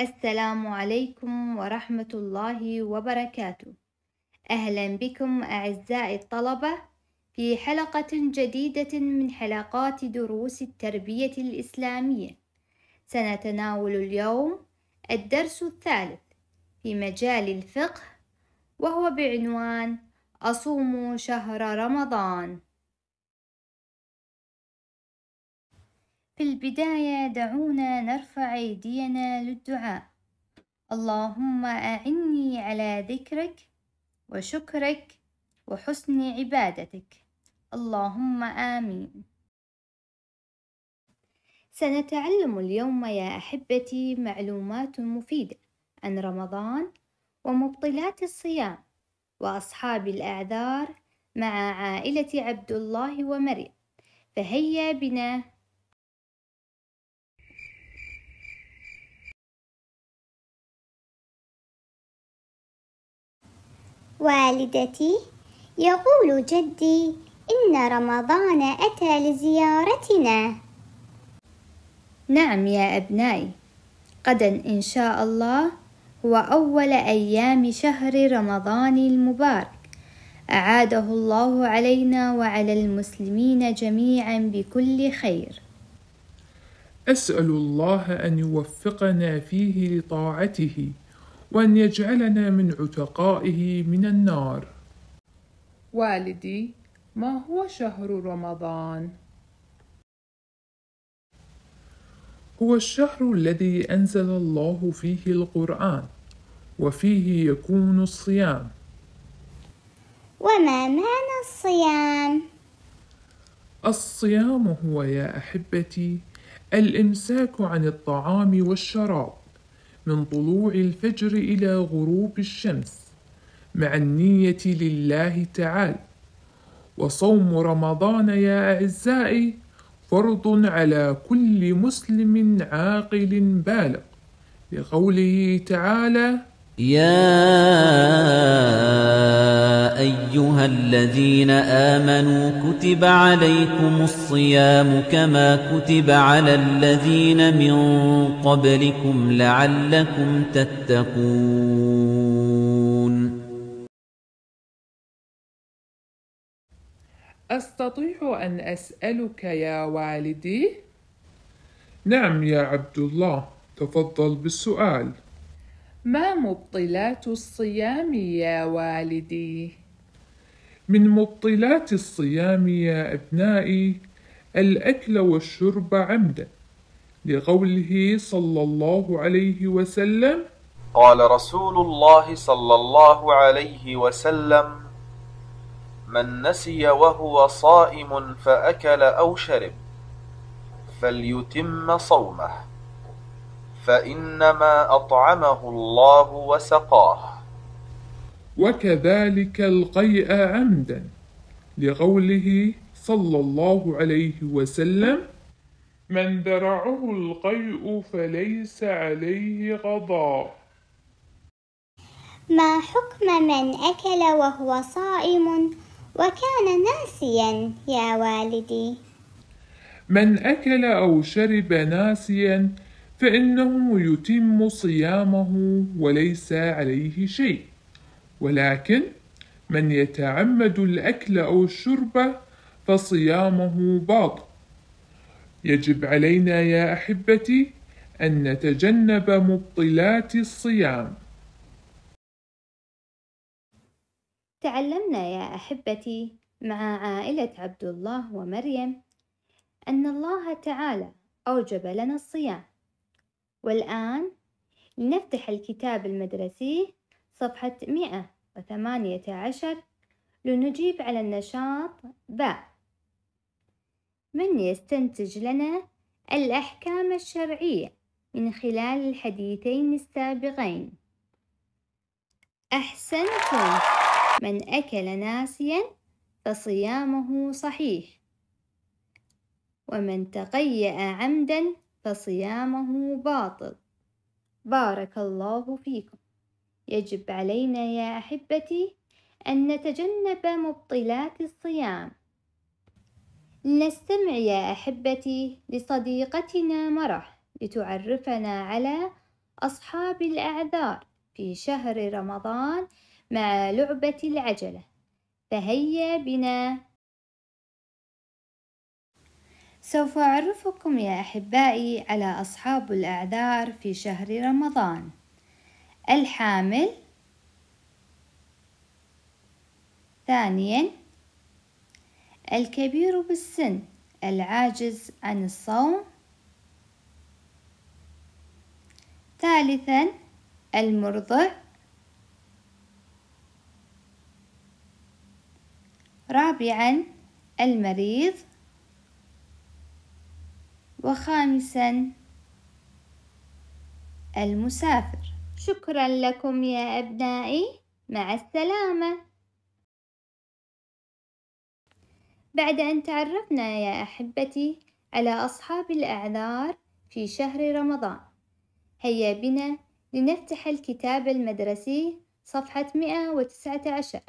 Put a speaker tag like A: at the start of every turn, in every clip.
A: السلام عليكم ورحمة الله وبركاته أهلا بكم أعزائي الطلبة في حلقة جديدة من حلقات دروس التربية الإسلامية سنتناول اليوم الدرس الثالث في مجال الفقه وهو بعنوان أصوم شهر رمضان في البداية دعونا نرفع أيدينا للدعاء اللهم أعني على ذكرك وشكرك وحسن عبادتك اللهم آمين سنتعلم اليوم يا أحبتي معلومات مفيدة عن رمضان ومبطلات الصيام وأصحاب الأعذار مع عائلة عبد الله ومريم فهيا بنا والدتي يقول جدي إن رمضان أتى لزيارتنا نعم يا أبنائي قد إن شاء الله هو أول أيام شهر رمضان المبارك أعاده الله علينا وعلى المسلمين جميعا بكل خير
B: أسأل الله أن يوفقنا فيه لطاعته وأن يجعلنا من عتقائه من النار
A: والدي ما هو شهر رمضان؟
B: هو الشهر الذي أنزل الله فيه القرآن وفيه يكون الصيام وما معنى الصيام؟ الصيام هو يا أحبتي الإمساك عن الطعام والشراب من طلوع الفجر إلى غروب الشمس مع النية لله تعالى وصوم رمضان يا أعزائي فرض على كل مسلم عاقل بالغ لقوله تعالى
A: يا أيها الذين آمنوا كتب عليكم الصيام كما كتب على الذين من قبلكم لعلكم تتقون
B: أستطيع أن أسألك يا والدي؟ نعم يا عبد الله تفضل بالسؤال
A: ما مبطلات الصيام يا والدي
B: من مبطلات الصيام يا أبنائي الأكل والشرب عمدا لقوله صلى الله عليه وسلم
A: قال رسول الله صلى الله عليه وسلم من نسي وهو صائم فأكل أو شرب فليتم صومه فإنما
B: أطعمه الله وسقاه وكذلك القيء عمدا لقوله صلى الله عليه وسلم من درعه القيء فليس عليه قضاء
A: ما حكم من أكل وهو صائم وكان ناسيا يا والدي
B: من أكل أو شرب ناسيا فإنه يتم صيامه وليس عليه شيء ولكن من يتعمد الأكل أو الشرب فصيامه باطل يجب علينا يا أحبتي أن نتجنب مبطلات الصيام تعلمنا
A: يا أحبتي مع عائلة عبد الله ومريم أن الله تعالى أوجب لنا الصيام والآن لنفتح الكتاب المدرسي صفحة 100 وثمانية عشر لنجيب على النشاط ب من يستنتج لنا الأحكام الشرعية من خلال الحديثين السابقين أحسنتم من أكل ناسيا فصيامه صحيح ومن تقيأ عمدا فصيامه باطل بارك الله فيكم يجب علينا يا احبتي ان نتجنب مبطلات الصيام لنستمع يا احبتي لصديقتنا مرح لتعرفنا على اصحاب الاعذار في شهر رمضان مع لعبه العجله فهيا بنا سوف أعرفكم يا أحبائي على أصحاب الأعذار في شهر رمضان الحامل ثانيا الكبير بالسن العاجز عن الصوم ثالثا المرضع رابعا المريض وخامسا المسافر شكرا لكم يا أبنائي مع السلامة بعد أن تعرفنا يا أحبتي على أصحاب الأعذار في شهر رمضان هيا بنا لنفتح الكتاب المدرسي صفحة 119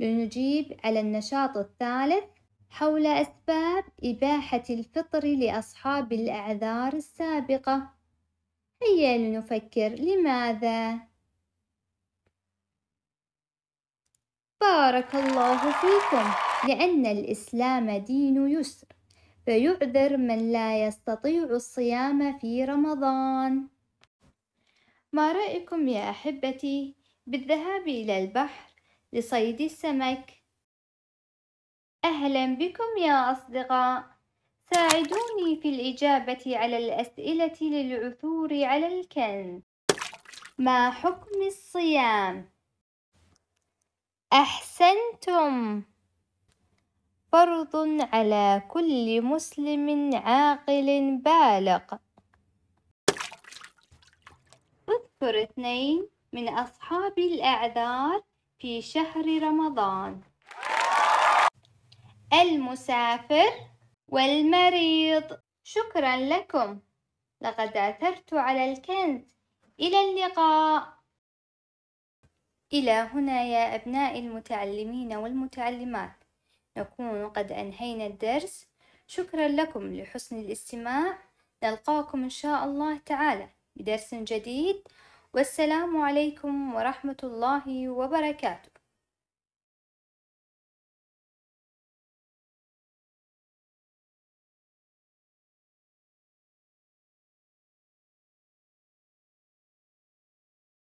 A: لنجيب على النشاط الثالث حول أسباب إباحة الفطر لأصحاب الأعذار السابقة هيا لنفكر لماذا بارك الله فيكم لأن الإسلام دين يسر فيعذر من لا يستطيع الصيام في رمضان ما رأيكم يا أحبتي بالذهاب إلى البحر لصيد السمك أهلا بكم يا أصدقاء ساعدوني في الإجابة على الأسئلة للعثور على الكنز ما حكم الصيام؟ أحسنتم فرض على كل مسلم عاقل بالغ اذكر اثنين من أصحاب الأعذار في شهر رمضان المسافر والمريض شكرا لكم لقد عثرت على الكنز إلى اللقاء إلى هنا يا أبنائي المتعلمين والمتعلمات نكون قد أنهينا الدرس شكرا لكم لحسن الاستماع نلقاكم إن شاء الله تعالى بدرس جديد والسلام عليكم ورحمة الله وبركاته